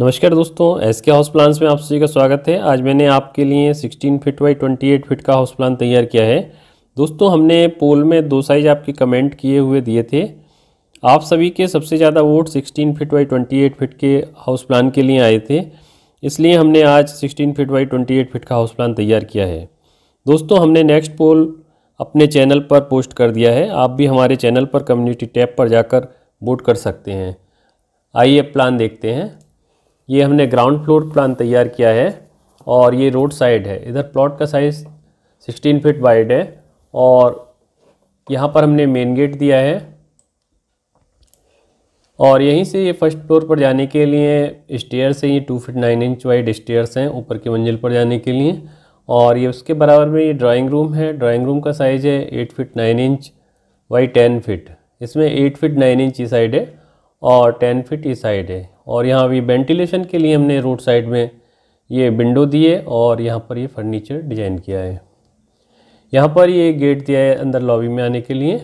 नमस्कार दोस्तों एस के हाउस प्लान्स में आप सभी का स्वागत है आज मैंने आपके लिए 16 फीट बाई 28 फीट का हाउस प्लान तैयार किया है दोस्तों हमने पोल में दो साइज आपके कमेंट किए हुए दिए थे आप सभी के सबसे ज़्यादा वोट 16 फीट बाई 28 फीट के हाउस प्लान के लिए आए थे इसलिए हमने आज sixteen feet by twenty feet का हाउस प्लान तैयार किया है दोस्तों हमने नेक्स्ट पोल अपने चैनल पर पोस्ट कर दिया है आप भी हमारे चैनल पर कम्युनिटी टैब पर जाकर वोट कर सकते हैं आइए प्लान देखते हैं ये हमने ग्राउंड फ्लोर प्लान तैयार किया है और ये रोड साइड है इधर प्लॉट का साइज़ सिक्सटीन फीट वाइड है और यहाँ पर हमने मेन गेट दिया है और यहीं से ये फर्स्ट फ्लोर पर जाने के लिए स्टेयर्स हैं ये two feet nine inch wide stairs हैं ऊपर की मंजिल पर जाने के लिए और ये उसके बराबर में ये ड्राइंग रूम है ड्राइंग रूम का साइज़ है eight feet nine inch by ten feet इसमें एट फिट नाइन इंच ये साइड है और टेन फिट ये साइड है और यहाँ अभी वेंटिलेशन के लिए हमने रोड साइड में ये विंडो दिए और यहाँ पर ये फर्नीचर डिज़ाइन किया है यहाँ पर ये गेट दिया है अंदर लॉबी में आने के लिए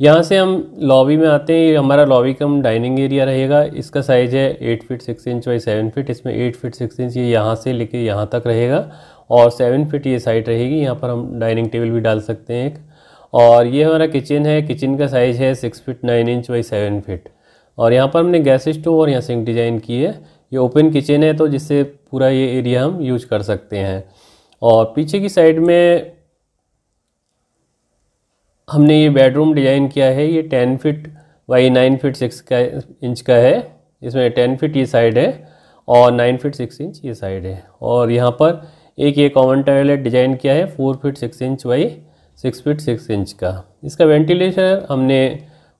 यहाँ से हम लॉबी में आते हैं ये हमारा लॉबी कम डाइनिंग एरिया रहेगा इसका साइज़ है eight feet six inch by seven feet इसमें एट फिट सिक्स इंच ये यहाँ से लेके यहाँ तक रहेगा और सेवन फिट ये साइड रहेगी यहाँ पर हम डाइनिंग टेबल भी डाल सकते हैं एक और ये हमारा किचन है किचन का साइज़ है six feet nine inch by seven feet और यहाँ पर हमने गैस स्टोव और यहाँ सिंक डिज़ाइन की है ये ओपन किचन है तो जिससे पूरा ये एरिया हम यूज कर सकते हैं और पीछे की साइड में हमने ये बेडरूम डिज़ाइन किया है ये ten feet by nine feet six का इंच का है इसमें टेन फिट ये साइड है और नाइन फिट सिक्स इंच ये साइड है और यहाँ पर एक ये कॉमन टॉयलेट डिज़ाइन किया है four feet six inch by six feet six inch का इसका वेंटिलेशन हमने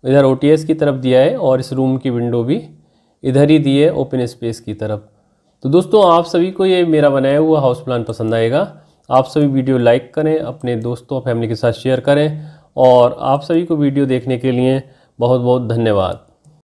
इधर ओ की तरफ दिया है और इस रूम की विंडो भी इधर ही दी है ओपन स्पेस की तरफ तो दोस्तों आप सभी को ये मेरा बनाया हुआ हाउस प्लान पसंद आएगा आप सभी वीडियो लाइक करें अपने दोस्तों फैमिली के साथ शेयर करें और आप सभी को वीडियो देखने के लिए बहुत बहुत धन्यवाद